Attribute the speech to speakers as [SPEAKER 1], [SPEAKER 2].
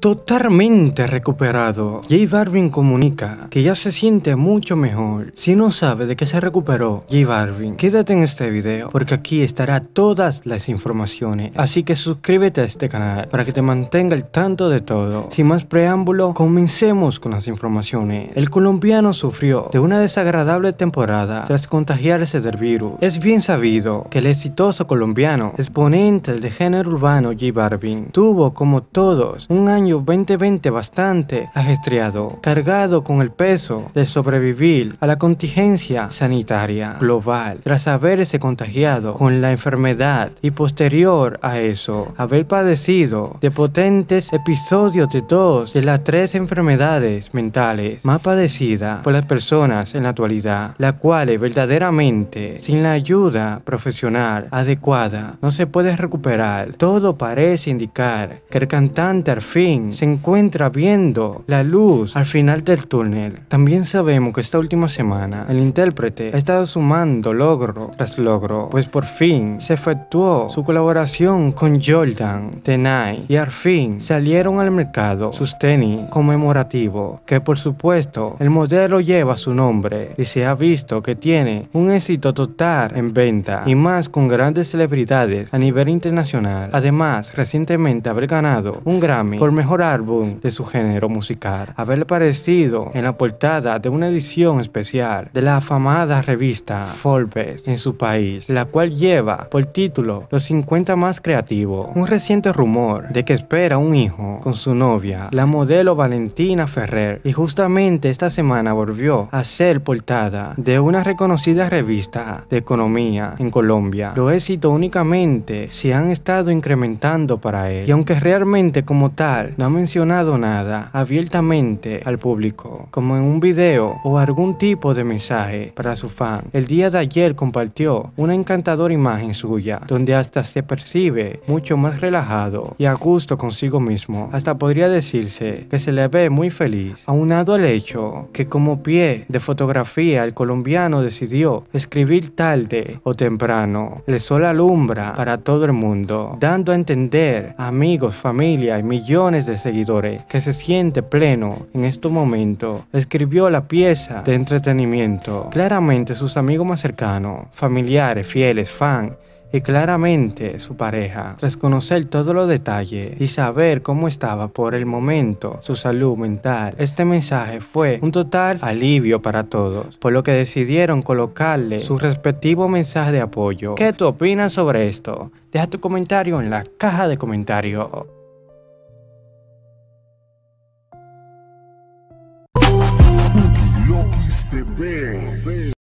[SPEAKER 1] Totalmente recuperado, J Balvin comunica que ya se siente mucho mejor. Si no sabe de qué se recuperó J Balvin, quédate en este video porque aquí estará todas las informaciones. Así que suscríbete a este canal para que te mantenga al tanto de todo. Sin más preámbulo, comencemos con las informaciones. El colombiano sufrió de una desagradable temporada tras contagiarse del virus. Es bien sabido que el exitoso colombiano, exponente del género urbano J Balvin, tuvo, como todos, un año 2020 bastante ajetreado, cargado con el peso de sobrevivir a la contingencia sanitaria global tras haberse contagiado con la enfermedad y posterior a eso, haber padecido de potentes episodios de dos de las tres enfermedades mentales más padecidas por las personas en la actualidad, la cuales verdaderamente, sin la ayuda profesional adecuada, no se puede recuperar. Todo parece indicar que el cantante al fin se encuentra viendo la luz al final del túnel. También sabemos que esta última semana el intérprete ha estado sumando logro tras logro, pues por fin se efectuó su colaboración con Jordan, Tenai y al fin salieron al mercado sus tenis conmemorativo, que por supuesto el modelo lleva su nombre y se ha visto que tiene un éxito total en venta y más con grandes celebridades a nivel internacional. Además, recientemente haber ganado un Grammy por mejor álbum de su género musical, haber aparecido en la portada de una edición especial de la afamada revista Forbes en su país, la cual lleva por título Los 50 más creativos. Un reciente rumor de que espera un hijo con su novia, la modelo Valentina Ferrer, y justamente esta semana volvió a ser portada de una reconocida revista de economía en Colombia. Los éxitos únicamente se han estado incrementando para y aunque realmente como tal no ha mencionado nada abiertamente al público, como en un video o algún tipo de mensaje para su fan, el día de ayer compartió una encantadora imagen suya, donde hasta se percibe mucho más relajado y a gusto consigo mismo, hasta podría decirse que se le ve muy feliz, aunado al hecho que como pie de fotografía el colombiano decidió escribir tarde o temprano, le sol alumbra para todo el mundo, dando a entender amigos, familia y millones de seguidores que se siente pleno en este momento, escribió la pieza de entretenimiento. Claramente sus amigos más cercanos, familiares, fieles, fans, y claramente su pareja. Tras conocer todos los detalles y saber cómo estaba por el momento su salud mental, este mensaje fue un total alivio para todos, por lo que decidieron colocarle su respectivo mensaje de apoyo. ¿Qué tú opinas sobre esto? Deja tu comentario en la caja de comentarios.